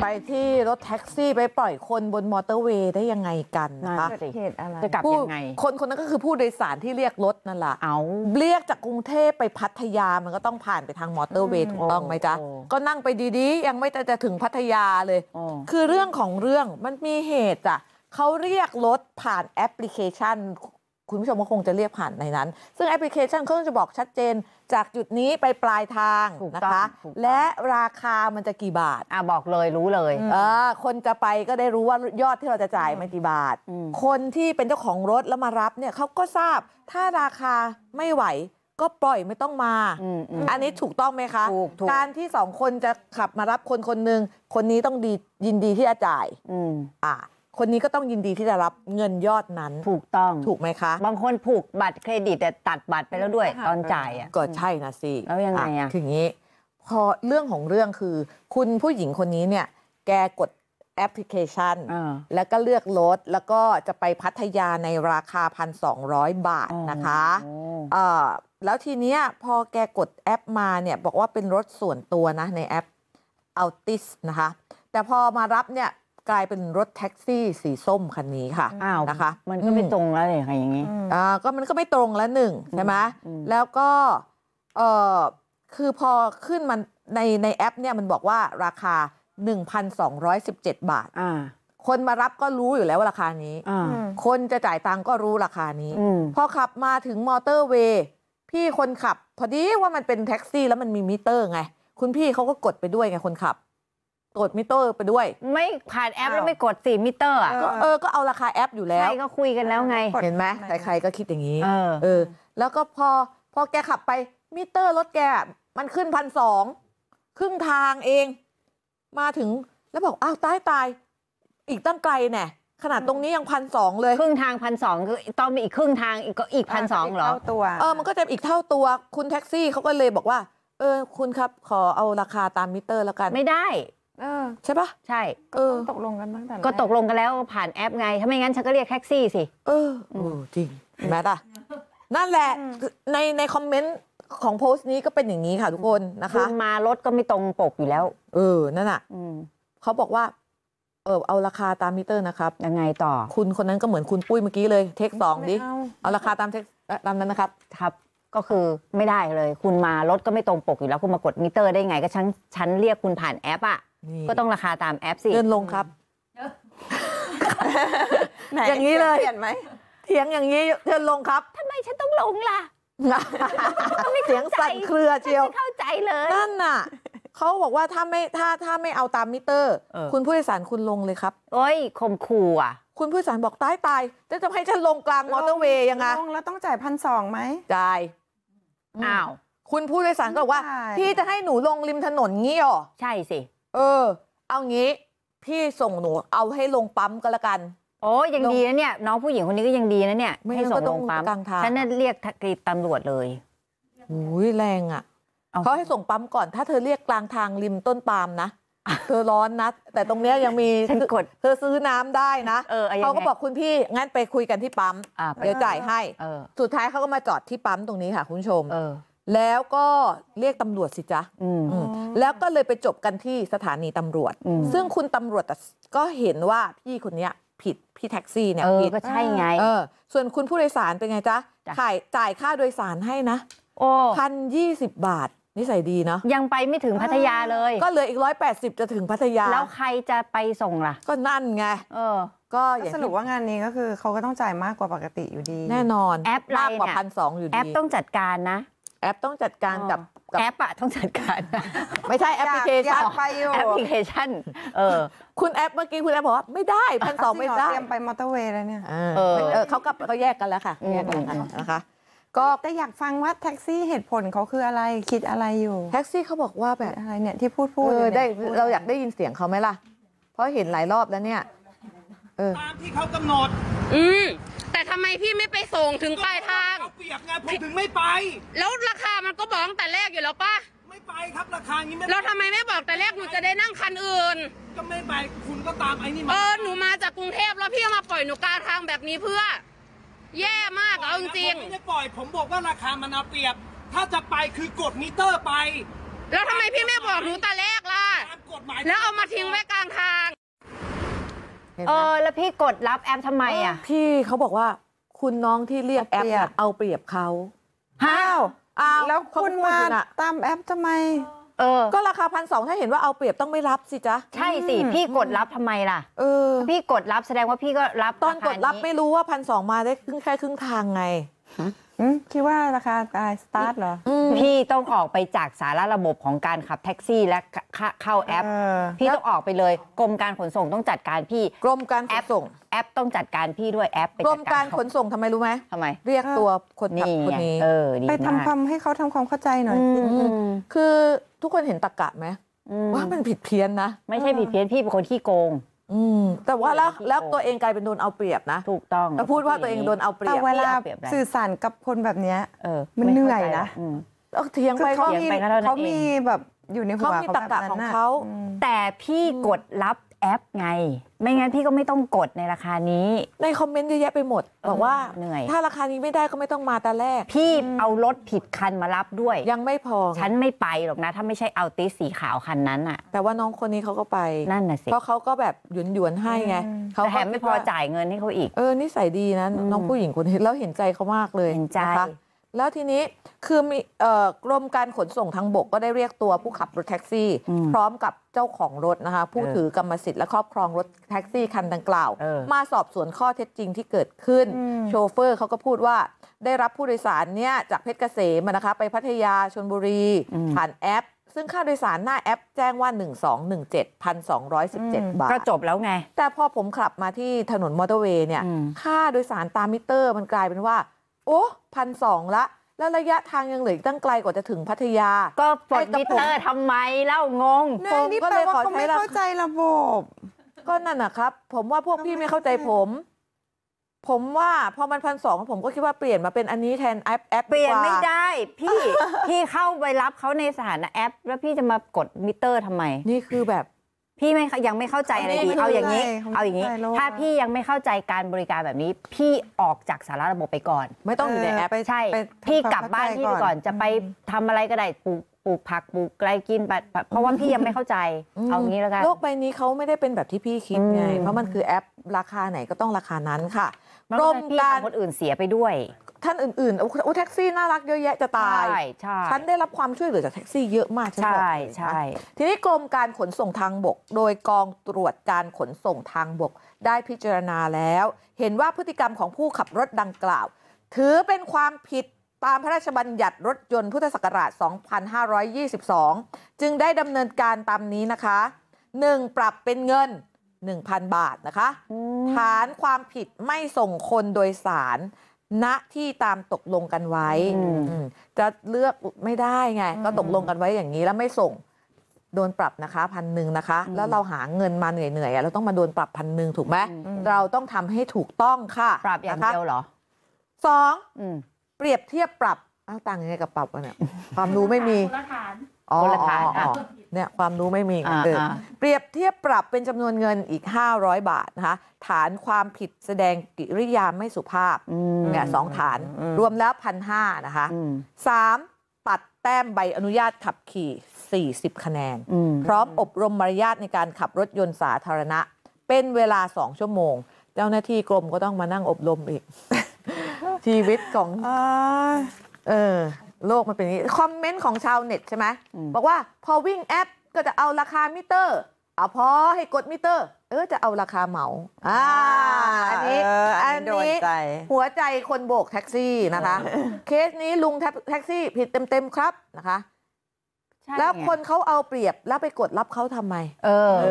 ไปที่รถแท็กซี่ไปปล่อยคนบนมอเตอร์เวย์ได้ยังไงกันนะคะเหตุอะไรจะกลับยังไง คนคนนั้นก็คือผู้โดยสารที่เรียกรถนั่นแหละเอาเรียกจากกรุงเทพไปพัทยามันก็ต้องผ่านไปทางมอเตอร์เวย์ถูกต้องไหมจ๊ะก็นั่งไปดี ๆ ยังไม่จะถึงพัทยาเลย คือเรื่องของเรื่องมันมีเหตุอ่ะเขาเรียกรถผ่านแอปพลิเคชันคุณผู้ชมก็คงจะเรียกผ่านในนั้น ซึ่งแอปพลิเคชันเขาจะบอกชัดเจนจากจุดนี้ไปปลายทางนะคะ และราคามันจะกี่บาท อ่าบอกเลยรู้เลย เออ คนจะไปก็ได้รู้ว่ายอดที่เราจะจ่ายมันกี่บาท คนที่เป็นเจ้าของรถแล้วมารับเนี่ยเขาก็ทราบถ้าราคาไม่ไหวก็ปล่อยไม่ต้องมา อันนี้ถูกต้องไหมคะกถูกการที่สองคนจะขับมารับคนคนหนึ่งคนนี้ต้องดียินดีที่จะจ่ายอ่าคนนี้ก็ต้องยินดีที่จะรับเงินยอดนั้น ถูกต้อง ถูกไหมคะ บางคนผูกบัตรเครดิต แต่ตัดบัตรไปแล้วด้วยตอนจ่ายอ่ะ ก็ใช่นะ สิแล้วยังไงอ่ะถึงนี้ พอเรื่องของเรื่องคือคุณผู้หญิงคนนี้เนี่ยแกกดแอปพลิเคชัน แล้วก็เลือกรถ แล้วก็จะไปพัทยาในราคา 1,200 บาทนะคะ แล้วทีเนี้ยพอแกกดแอปมาเนี่ยบอกว่าเป็นรถส่วนตัวนะในแอปัอติสนะคะ แต่พอมารับเนี่ยกลายเป็นรถแท็กซี่สีส้มคันนี้ค่ะอ้าวนะคะ มันก็ไม่ตรงแล้วเลยค่ะอย่างนี้ อ่าก็มันก็ไม่ตรงแล้วหนึ่งใช่ไหมแล้วก็เออคือพอขึ้นมันในในแอปเนี่ยมันบอกว่าราคา 1,217 บาทอ่าคนมารับก็รู้อยู่แล้วว่าราคานี้ คนจะจ่ายตังก็รู้ราคานี้ พอขับมาถึงมอเตอร์เวย์พี่คนขับ พอดีว่ามันเป็นแท็กซี่แล้วมันมีมิเตอร์ไงคุณพี่เขาก็กดไปด้วยไงคนขับกดมิเตอร์ไปด้วย ไม่ผ่านแอป แล้วไม่กดสิมิเตอร์อ่ะก็เออก็เอาราคาแอปอยู่แล้วใช่ก็คุยกันแล้วไง เห็นไหมใครๆก็คิดอย่างนี้ เออแล้วก็พอพอแกขับไปมิเตอร์รถแกมันขึ้นพันสองครึ่งทางเอง มาถึง แล้วบอกอ้าวตายตาย อีกตั้งไกลแน่ขนาดตรงนี้ยังพันสองเลยครึ่งทางพันสองคือต้องมีอีกครึ่งทางอีกก็อีกพันสองเหรอเท่าตัวเออมันก็จะอีกเท่าตัว คุณแท็กซี่เขาก็เลยบอกว่า เออ คุณครับ ขอเอาราคาตามมิเตอร์แล้วกัน ไม่ได้ใช่ปะใช่ก็ตกลงกันตั้งแต่ก็ตกลงกันแล้ว ผ่านแอปไงถ้าไม่งั้นฉันก็เรียกแท็กซี่สิ เออจริงแมต่ะนั่นแหละในในคอมเมนต์ ของโพสต์นี้ก็เป็นอย่างนี้ค่ะ ทุกคนนะคะมารถก็ไม่ตรงปกอยู่แล้วเออนั่นอ่ะเขาบอกว่าเออเอาราคาตามมิเตอร์นะครับ ยังไงต่อคุณคนนั้นก็เหมือนคุณปุ้ยเมื่อกี้เลย เทคสองดิเอาราคาตามเทคตามนั้นนะครับ ครับ ก็คือไม่ได้เลย คุณมารถก็ไม่ตรงปกอยู่แล้ว คุณมากดมิเตอร์ได้ไง ก็ฉันฉันเรียกคุณผ่านแอปอ่ะก็ต้องราคาตามแอปสิ เดินลงครับ อย่างนี้เลยเปลี่ยนไหม เถียงอย่างนี้เดินลงครับ ทำไม ฉันต้องลงล่ะเสียงสั่นเครือเชียวไม่เข้าใจเลย นั่นน่ะ เขาบอกว่าถ้าไม่ถ้าถ้าไม่เอาตามมิเตอร์ คุณผู้โดยสารคุณลงเลยครับโอ้ย ข่มขู่อ่ะ คุณผู้โดยสารบอก ตายตาย จะจะให้ฉันลงกลางมอเตอร์เวย์ยังไง ลงแล้วต้องจ่ายพันสองไหมจ่าย อ้าว คุณผู้โดยสารก็บอกว่าพี่จะให้หนูลงริมถนนงี้หรอ ใช่สิเออเอางี้ พี่ส่งหนูเอาให้ลงปั๊มก็แล้วกันโอ้ยังดีนะเนี่ยน้องผู้หญิงคนนี้ก็ยังดีนะเนี่ยไม่ให้ส่งลงปั๊มกลางทางฉันน่นเรียกกีตำรวจเลยอ้ยแรงอ่ะเขาให้ส่งปั๊มก่อน ถ้าเธอเรียกกลางทางริมต้นปาล์มนะเธอร้อนนะแต่ตรงเนี้ยยังมีเธอซื้อน้ำได้นะเขาก็บอกคุณพี่งั้นไปคุยกันที่ปั๊มเดี๋ยวจ่ายให้สุดท้ายเขาก็มาจอดที่ปั๊มตรงนี้ค่ะ คุณชมแล้วก็เรียกตำรวจสิ จ๊ะแล้วก็เลยไปจบกันที่สถานีตำรวจ ซึ่งคุณตำรวจก็เห็นว่าพี่คนนี้ผิดพี่แท็กซี่เนี่ยผิดก็ใช่ไงเออส่วนคุณผู้โดยสารเป็นไงจ๊ะจ่าย จ่ายค่าโดยสารให้นะพันยี่สิบบาท นิสัยดีเนาะยังไปไม่ถึงพัทยาเลย ก็เหลืออีกร้อยแปดสิบจะถึงพัทยา แล้วใครจะไปส่งล่ะ ก็นั่นไงเออ ก็สรุปว่างานนี้ก็คือเขาก็ต้องจ่ายมากกว่าปกติอยู่ดี แน่นอน แอปมากกว่าพันสองอยู่ดีแอปต้องจัดการนะแอปต้องจัดการกับแอปอะต้องจัดการ ไม่ใช่แอปพลิเคชันแอปพลิเคชันเออคุณแอปเมื่อกี้ คุณแอปบอกว่าไม่ได้พันสองไม่ได้เตรียมไปมอเตอร์เวย์แล้วเนี่ยเออเขากับเขาแยกกันแล้วค่ะแยกกันนะคะก็แต่อยากฟังว่าแท็กซี่เหตุผลเขาคืออะไรคิดอะไรอยู่แท็กซี่เขาบอกว่าแบบอะไรเนี่ย ที่พูดพูดได้เราอยากได้ยินเสียงเขาไหมล่ะเพราะเห็นหลายรอบแล้วเนี่ยตามที่เขากำหนดอืแต่ทำไมพี่ไม่ไปส่งถึงปลายทางเาเปรียบไงผมถึงไม่ไป แล้วราคามันก็บอกแต่แรกอยู่แล้วป่ะไม่ไปครับราคานี้ไม่แล้ทำไมไม่บอกแต่แรกหนูจะได้นั่งคันอื่น ก็ไม่ไปคุณก็ตามไอ้นี่มา เออหนูมาจากกรุงเทพแล้วพี่มาปล่อยหนูกลางทางแบบนี้เพื่อ แย่มากเอาจริงผมไม่ปล่อย ผมบอกว่าราคามันเอาเปรียบ ถ้าจะไปคือกดมิเตอร์ไป แล้วทำไมพี่ไม่บอกหนูแต่แรกล่ะแล้วเอามาทิ้งไว้กลางทางเออแล้วพี่กดรับแอปทำไมอ่ะพี่เขาบอกว่า คุณน้องที่เรียกแอปน่ยเอาเปรียบเขาฮ้าวแล้วคุณมาตามแอปทำไมเออก็ราคาพันสองถ้าเห็นว่าเอาเปรียบต้องไม่รับสิจ๊ะใช่สิพี่กดรับทำไมล่ะเออพี่กดรับแสดงว่าพี่ก็รับตอนกดรับไม่รู้ว่าพันสองมาได้ครึ่งแค่ครึ่งทางไงคิดว่าราคาสตาร์ทเหรอพี่ต้องออกไปจากสาระระบบของการขับแท็กซี่และเข้าแอปพี่ต้องออกไปเลย กรมการขนส่งต้องจัดการพี่ กรมการขนส่งแอปต้องจัดการพี่ด้วยแอปกรมการขนส่งทำไมรู้ไหมทำไม เรียกตัวคนคนนี้ไปทำความให้เขาทำความเข้าใจหน่อยคือทุกคนเห็นตะกะไหมว่ามันผิดเพี้ยนนะไม่ใช่ผิดเพี้ยนพี่เป็นคนที่โกง อืแต่ว่าแล้วแล้วตัวเองกลายเป็นโดนเอาเปรียบนะ ถูกต้องแต่พูดว่าตัวเองโดนเอาเปรียบแต่เวลาสื่อสารกับคนแบบเนี้ยมันเหนื่อยนะเถียงไปเขามีเขามีแบบอยู่ในหัวเขามีตรกะของเขา แต่พี่กดรับแอป ไง ไม่ งั้น พี่ก็ไม่ต้องกดใน ราคานี้ ใน คอมเมนต์เยอะแยะไปหมด บอกว่า เหนื่อย ถ้า ราคานี้ไม่ได้ ก็ ไม่ต้องมาแต่แรก พี่เอา รถ ผิดคันมารับด้วย ยังไม่พอ ฉันไม่ไป หรอกนะ ถ้าไม่ใช่ เอาติสีขาว คันนั้นอะแต่ว่าน้องคนนี้เขาก็ไปนั่นน่ะสิเพราะเขาก็แบบหยวนหยวนให้ ไงเขาแถมไม่พอ จ่าย เงิน ให้เขาอีก เออนิสัยดี นะ น้อง ผู้ หญิง คน นี้แล้วเห็นใจเขามากเลยเห็นใจแล้วทีนี้คือมีกรมการขนส่งทางบกก็ได้เรียกตัวผู้ขับรถแท็กซี่ พร้อมกับเจ้าของรถนะคะ ผู้ถือกรรมสิทธิ์และครอบครองรถแท็กซี่คันดังกล่าว มาสอบสวนข้อเท็จจริงที่เกิดขึ้น โชเฟอร์เขาก็พูดว่า ได้รับผู้โดยสารเนี่ย จากเพชรเกษมนะคะ ไปพัทยาชนบุรี ผ่านแอป ซึ่งค่าโดยสารหน้าแอป แจ้งว่า 1217 1,217บาทก็จบแล้วไงแต่พอผมขับมาที่ถนนมอเตอร์เวย์เนี่ยค่าโดยสารตามมิเตอร์มันกลายเป็นว่าโอ้พันสองละ แล้วระยะทางยังเหลืออีกตั้งไกลกว่าจะถึงพัทยา ก็ปิดมิเตอร์ทำไมเล่างงผมก็เลยขอใช้ระบบเข้าใจระบบ ก็นั่นนะครับ ผมว่าพวกพี่ไม่เข้าใจผม ผมว่าพอมันพันสองผมก็คิดว่าเปลี่ยนมาเป็นอันนี้แทนแอปแอปเปลี่ยนไม่ได้ พี่ พี่เข้าไปรับเขาในสถานะแอป แล้วพี่จะมากดมิเตอร์ทำไม นี่คือแบบพี่ไม่ยังไม่เข้าใจอะไรดีเอาอย่างนี้ เอาอย่างนี้ ถ้าพี่ยังไม่เข้าใจการบริการแบบนี้พี่ออกจากสาระระบบไปก่อน ไม่ต้องอยู่ในแอปใช่ พี่กลับบ้านพี่ไปก่อน จะไปทำอะไรก็ได้ปลูกปลูกผักปลูกไกลกิน เพราะว่าพี่ยังไม่เข้าใจ เอางี้แล้วกันโลกใบนี้เขาไม่ได้เป็นแบบที่พี่คิดไง เพราะมันคือแอปราคาไหนก็ต้องราคานั้นค่ะกรมการคนอื่นเสียไปด้วยท่านอื่นๆโอ้แท็กซี่น่ารักเยอะแยะจะตาย ใช่ ใชฉันได้รับความช่วยเหลือจากแท็กซี่เยอะมากใช่ ใช่ ทีนี้กรมการขนส่งทางบก โดยกองตรวจการขนส่งทางบกได้พิจารณาแล้ว เห็นว่าพฤติกรรมของผู้ขับรถดังกล่าว ถือเป็นความผิดตามพระราชบัญญัติรถยนต์พุทธศักราช 2522 จึงได้ดำเนินการตามนี้นะคะ 1. ปรับเป็นเงิน 1,000 บาทนะคะ ฐานความผิดไม่ส่งคนโดยสารณที่ตามตกลงกันไว้จะเลือกไม่ได้ไง ก็ตกลงกันไว้อย่างนี้แล้วไม่ส่ง โดนปรับนะคะพันหนึ่งนะคะ แล้วเราหาเงินมาเหนื่อยๆเราต้องมา โดนปรับพันหนึ่งถูกไหมเราต้องทำให้ถูกต้องค่ะปรับอย่างเดียวเหรอสองเปรียบเทียบปรับเอาต่างยังไงกับปรับเนี่ยความรู้ไม่มีคนละฐานเนี่ยความรู้ไม่มีเเปรียบเทียบปรับเป็นจำนวนเงินอีก 500 บาทนะคะ ฐานความผิดแสดงกิริยาไม่สุภาพเนี่ยสองฐาน รวมแล้วพันห้านะคะสามปัดแต้มใบอนุญาตขับขี่ 40 คะแนน พร้อมอบรมมารยาทในการขับรถยนต์สาธารณะ เป็นเวลาสองชั่วโมง เจ้าหน้าที่กรมก็ต้องมานั่งอบรมอีกชีวิตของเออโลกมันเป็นอย่างนี้คอมเมนต์ของชาวเน็ตใช่ไหม บอกว่าพอวิ่งแอปก็จะเอาราคามิเตอร์เอาพอให้กดมิเตอร์ เออจะเอาราคาเหมาอ่าอันนี้อันนี้หัวใจคนโบกแท็กซี่นะคะเคสนี้ลุงแท็กซี่ผิดเต็มๆครับนะคะแล้วคนเขาเอาเปรียบแล้วไปกดรับเขาทำไมเอ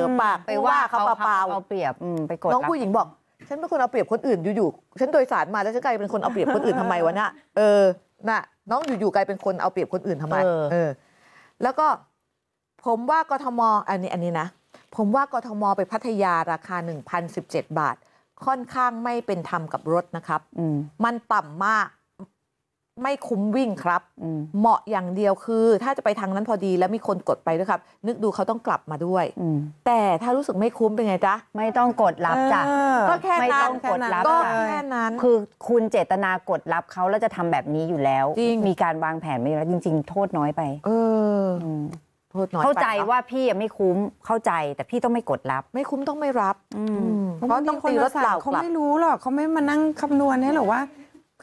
อปากไปว่าเขาเปล่าเอาเปรียบไปกดน้องผู้หญิงบอกฉันเป็นคนเอาเปรียบคนอื่นอยู่ๆ ฉันโดยสารมาแล้วฉันกลายเป็นคนเอาเปรียบคนอื่นทำไมวะนะ่เออ น่ะ น้องอยู่ๆกลายเป็นคนเอาเปรียบคนอื่นทำไม เออ แล้วก็ผมว่ากทม อันนี้ อันนี้นะผมว่ากทมไปพัทยาราคา1,017 บาท ค่อนข้างไม่เป็นธรรมกับรถนะครับ มันต่ำมากไม่คุ้มวิ่งครับ เหมาะอย่างเดียวคือ ถ้าจะไปทางนั้นพอดีแล้วมีคนกดไปด้วยครับ นึกดูเขาต้องกลับมาด้วยแต่ถ้ารู้สึกไม่คุ้มเป็นไงจ๊ะไม่ต้องกดรับจ้ะก็แค่นั้นไม่ต้องกดรับก็แค่นั้นคือคุณเจตนากดรับเขาแล้วจะทำแบบนี้อยู่แล้ว มีการวางแผนไม่แล้วจริงๆโทษน้อยไปเออเข้าใจว่าพี่ไม่คุ้มเข้าใจ แต่พี่ต้องไม่กดรับ ไม่คุ้มต้องไม่รับเพราะต้องตีรถเปล่าเขาไม่รู้หรอกเขาไม่มานั่งคำนวณให้หรอว่า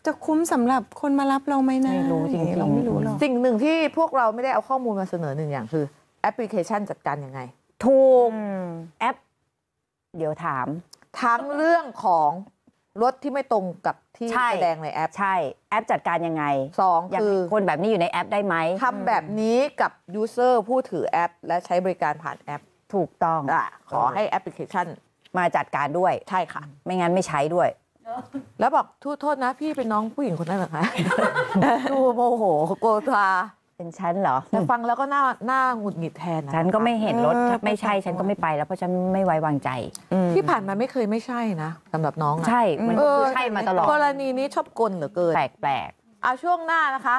จะคุ้มสำหรับคนมารับเราไหมนะไม่รู้จริงเราไม่รู้หรอกสิ่งหนึ่งที่พวกเราไม่ได้เอาข้อมูลมาเสนอหนึ่งอย่างคือแอปพลิเคชันจัดการยังไง ถูกแอป เดี๋ยวถาม ทั้งเรื่องของรถที่ไม่ตรงกับที่แสดงในแอป ใช่แอปจัดการยังไงสองคือคนแบบนี้อยู่ในแอปได้ไหมทำแบบนี้กับยูเซอร์ผู้ถือแอป และใช้บริการผ่านแอปถูกต้องอขอให้แอปพลิเคชันมาจัดการด้วยใช่ค่ะไม่งั้นไม่ใช้ด้วยแล้วบอกทุโทษนะ พี่เป็นน้องผู้หญิงคนนั้นเหรอคะดูโมโหโกธาเป็นฉันเหรอ แต่ฟังแล้วก็หน้า หน้าหงุดหงิดแทนนะฉันก็ไม่เห็นรถไม่ใช่ฉันก็ไม่ไป แล้วเพราะฉันไม่ไว้วางใจ ที่ผ่านมาไม่เคยไม่ใช่นะสำหรับน้องใช่มันใช่มาตลอด กรณีนี้ชอบกลเหลือเกินแปลกๆเอาช่วงหน้านะคะ